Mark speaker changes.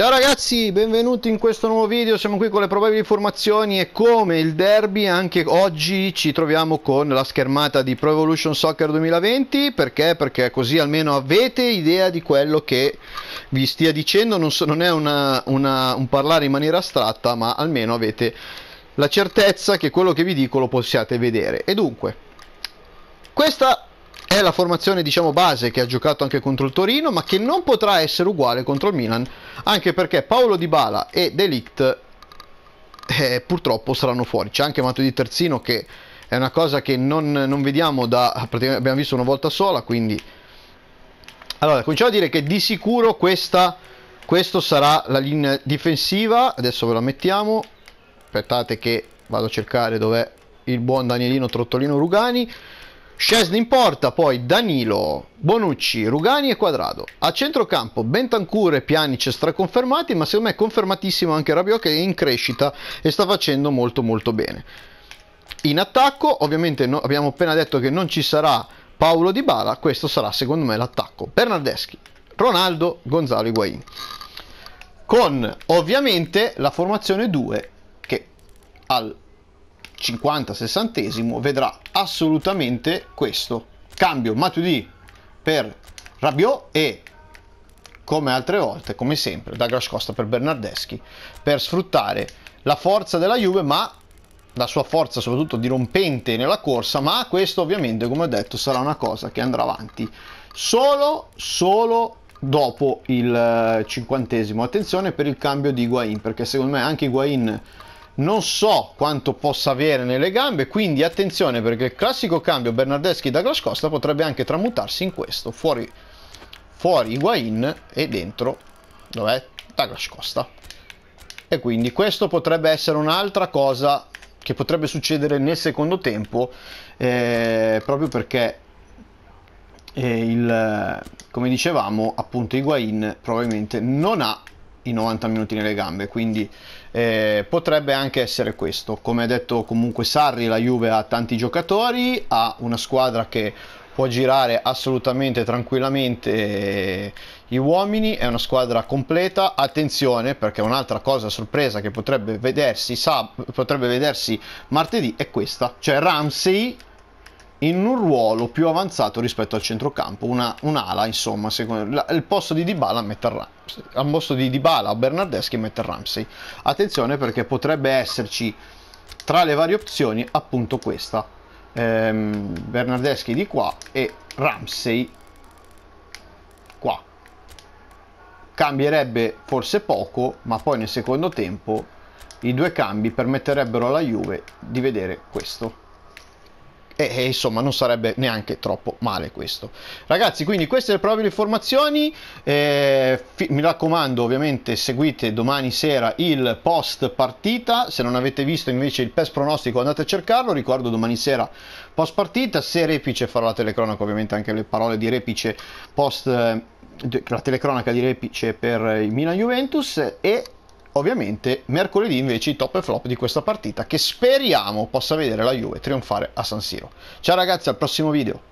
Speaker 1: Ciao ragazzi, benvenuti in questo nuovo video, siamo qui con le probabili formazioni e come il derby anche oggi ci troviamo con la schermata di Pro Evolution Soccer 2020 perché? Perché così almeno avete idea di quello che vi stia dicendo, non, so, non è una, una, un parlare in maniera astratta ma almeno avete la certezza che quello che vi dico lo possiate vedere e dunque questa è la formazione diciamo base che ha giocato anche contro il Torino ma che non potrà essere uguale contro il Milan anche perché Paolo Di Bala e Delict eh, purtroppo saranno fuori c'è anche Mato di Terzino che è una cosa che non, non vediamo da abbiamo visto una volta sola quindi allora cominciamo a dire che di sicuro questa questo sarà la linea difensiva adesso ve la mettiamo aspettate che vado a cercare dov'è il buon Danielino Trottolino Rugani Scesni in porta, poi Danilo, Bonucci, Rugani e Quadrado. A centrocampo Bentancur e Pjanic straconfermati, ma secondo me è confermatissimo anche Rabiot che è in crescita e sta facendo molto molto bene. In attacco, ovviamente no, abbiamo appena detto che non ci sarà Paolo Di Bala, questo sarà secondo me l'attacco. Bernardeschi, Ronaldo, Gonzalo Higuain. Con ovviamente la formazione 2 che al 50-60 vedrà assolutamente questo. Cambio Matuidi per Rabiot e come altre volte, come sempre, Douglas Costa per Bernardeschi per sfruttare la forza della Juve ma la sua forza soprattutto dirompente nella corsa, ma questo ovviamente, come ho detto, sarà una cosa che andrà avanti solo, solo dopo il cinquantesimo. Attenzione per il cambio di Higuain perché secondo me anche Higuain non so quanto possa avere nelle gambe, quindi attenzione perché il classico cambio Bernardeschi da Costa potrebbe anche tramutarsi in questo, fuori, fuori Higuain e dentro, dov'è? Douglas Costa. E quindi questo potrebbe essere un'altra cosa che potrebbe succedere nel secondo tempo, eh, proprio perché eh, il, come dicevamo appunto Higuain probabilmente non ha i 90 minuti nelle gambe, quindi eh, potrebbe anche essere questo. Come ha detto comunque Sarri, la Juve ha tanti giocatori, ha una squadra che può girare assolutamente tranquillamente eh, gli uomini, è una squadra completa, attenzione perché un'altra cosa sorpresa che potrebbe vedersi, sa, potrebbe vedersi martedì è questa, cioè Ramsey in un ruolo più avanzato rispetto al centrocampo, una, un'ala insomma, secondo, la, il posto di Dybala mette Ramsey, al posto di Dybala Bernardeschi mette Ramsey. Attenzione perché potrebbe esserci tra le varie opzioni appunto questa, ehm, Bernardeschi di qua e Ramsey qua. Cambierebbe forse poco, ma poi nel secondo tempo i due cambi permetterebbero alla Juve di vedere questo. E, e, insomma non sarebbe neanche troppo male questo ragazzi quindi queste le probabili informazioni eh, mi raccomando ovviamente seguite domani sera il post partita se non avete visto invece il PES pronostico andate a cercarlo ricordo domani sera post partita se Repice farò la telecronaca ovviamente anche le parole di Repice post eh, la telecronaca di Repice per il Milan Juventus e ovviamente mercoledì invece i top e flop di questa partita che speriamo possa vedere la Juve trionfare a San Siro. Ciao ragazzi, al prossimo video!